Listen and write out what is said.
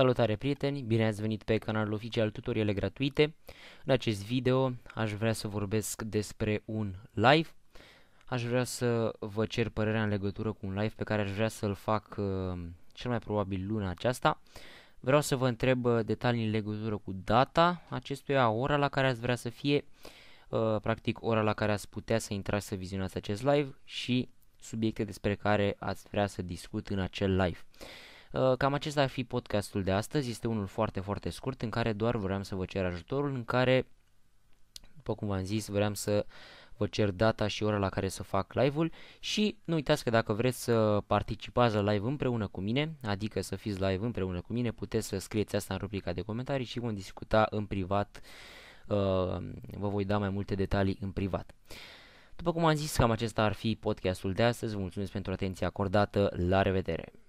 Salutare prieteni, bine ați venit pe canalul oficial Tutoriale Gratuite. În acest video aș vrea să vorbesc despre un live. Aș vrea să vă cer părerea în legătură cu un live pe care aș vrea să-l fac uh, cel mai probabil luna aceasta. Vreau să vă întreb uh, detalii în legătură cu data acestuia, ora la care ați vrea să fie, uh, practic ora la care ați putea să intrați să vizionați acest live și subiecte despre care ați vrea să discut în acel live. Uh, cam acesta ar fi podcastul de astăzi, este unul foarte, foarte scurt în care doar vreau să vă cer ajutorul, în care, după cum v-am zis, vreau să vă cer data și ora la care să fac live-ul și nu uitați că dacă vreți să participați la live împreună cu mine, adică să fiți live împreună cu mine, puteți să scrieți asta în rubrica de comentarii și vom discuta în privat, uh, vă voi da mai multe detalii în privat. După cum am zis, cam acesta ar fi podcastul de astăzi. Vă mulțumesc pentru atenția acordată. La revedere!